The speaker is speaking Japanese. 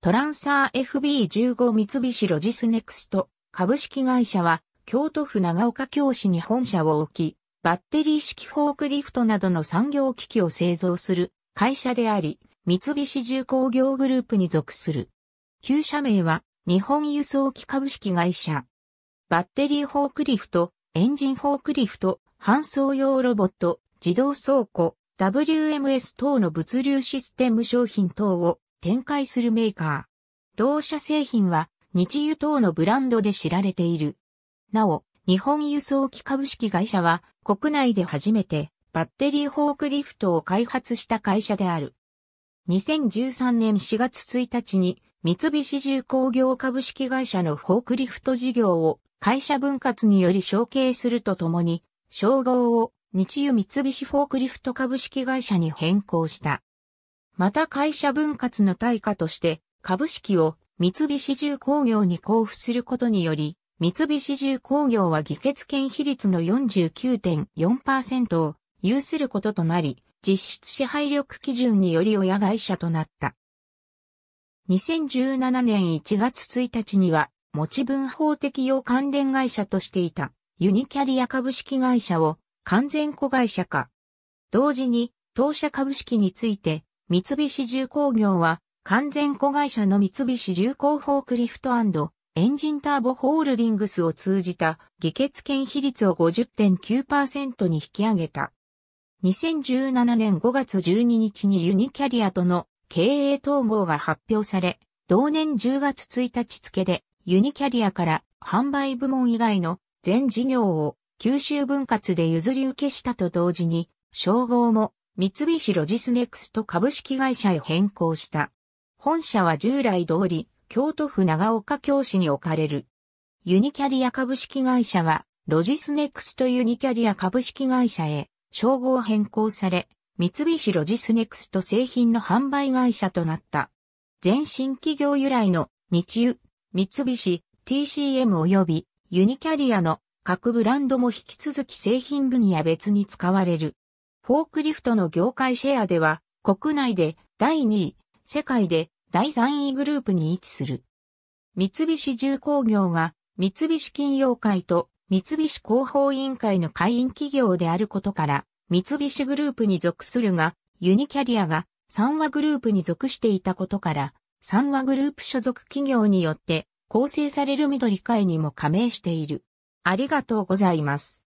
トランサー FB15 三菱ロジスネクスト株式会社は京都府長岡京市に本社を置き、バッテリー式フォークリフトなどの産業機器を製造する会社であり、三菱重工業グループに属する。旧社名は日本輸送機株式会社。バッテリーフォークリフト、エンジンフォークリフト、搬送用ロボット、自動倉庫、WMS 等の物流システム商品等を展開するメーカー。同社製品は日油等のブランドで知られている。なお、日本輸送機株式会社は国内で初めてバッテリーフォークリフトを開発した会社である。2013年4月1日に三菱重工業株式会社のフォークリフト事業を会社分割により承継するとともに、称号を日油三菱フォークリフト株式会社に変更した。また会社分割の対価として株式を三菱重工業に交付することにより、三菱重工業は議決権比率の49.4%を有することとなり、実質支配力基準により親会社となった。2017年1月1日には、持ち分法適用関連会社としていたユニキャリア株式会社を完全子会社化。同時に、当社株式について三菱重工業は、完全子会社の三菱重工フォークリフトエンジンターボホールディングスを通じた議決権比率を50.9%に引き上げた。2017年5月12日にユニキャリアとの経営統合が発表され、同年10月1日付でユニキャリアから販売部門以外の全事業を九州分割で譲り受けしたと同時に、称号も三菱ロジスネクスト株式会社へ変更した。本社は従来通り、京都府長岡京市に置かれる。ユニキャリア株式会社は、ロジスネクストユニキャリア株式会社へ、称号変更され、三菱ロジスネクスト製品の販売会社となった。全新企業由来の日油、三菱、TCM 及びユニキャリアの各ブランドも引き続き製品分野別に使われる。フォークリフトの業界シェアでは、国内で第2位、世界で第3位グループに位置する。三菱重工業が三菱金融会と三菱広報委員会の会員企業であることから、三菱グループに属するが、ユニキャリアが三和グループに属していたことから、三和グループ所属企業によって構成される緑会にも加盟している。ありがとうございます。